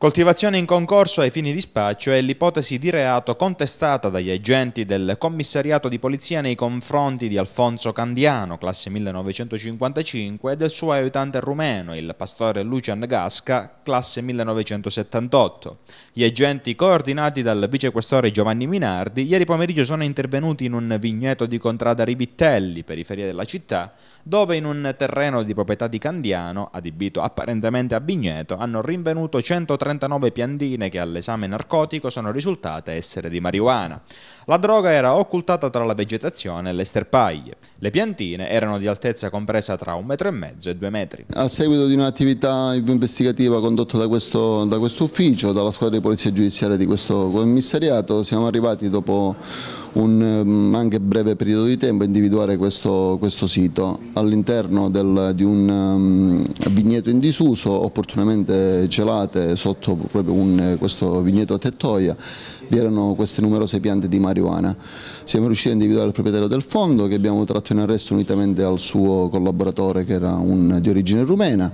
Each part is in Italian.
Coltivazione in concorso ai fini di spaccio è l'ipotesi di reato contestata dagli agenti del commissariato di polizia nei confronti di Alfonso Candiano, classe 1955, e del suo aiutante rumeno, il pastore Lucian Gasca, classe 1978. Gli agenti coordinati dal vicequestore Giovanni Minardi ieri pomeriggio sono intervenuti in un vigneto di Contrada Ribittelli, periferia della città, dove in un terreno di proprietà di Candiano, adibito apparentemente a vigneto, hanno rinvenuto 130 39 piandine che all'esame narcotico sono risultate essere di marijuana. La droga era occultata tra la vegetazione e le sterpaglie. Le piantine erano di altezza compresa tra un metro e mezzo e due metri. A seguito di un'attività investigativa condotta da questo, da questo ufficio, dalla squadra di polizia giudiziaria di questo commissariato, siamo arrivati dopo un ehm, anche breve periodo di tempo a individuare questo, questo sito all'interno di un um, vigneto in disuso opportunamente celate sotto proprio un, questo vigneto a tettoia vi erano queste numerose piante di marijuana siamo riusciti a individuare il proprietario del fondo che abbiamo tratto in arresto unitamente al suo collaboratore che era un, di origine rumena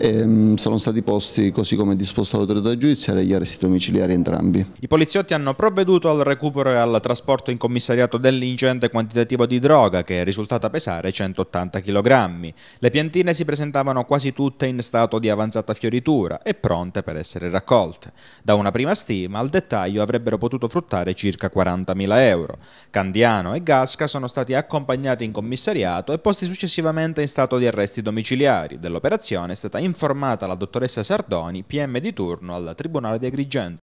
e ehm, sono stati posti, così come disposto dall'autorità giudiziaria, gli arresti domiciliari entrambi. I poliziotti hanno provveduto al recupero e al trasporto in commissariato dell'ingente quantitativo di droga che è risultata pesare 180 kg. Le piantine si presentavano quasi tutte in stato di avanzata fioritura e pronte per essere raccolte. Da una prima stima, al dettaglio avrebbero potuto fruttare circa 40.000 euro. Candiano e Gasca sono stati accompagnati in commissariato e posti successivamente in stato di arresti domiciliari. Dell'operazione è stata informata informata la dottoressa Sardoni, PM di turno al Tribunale di Agrigento.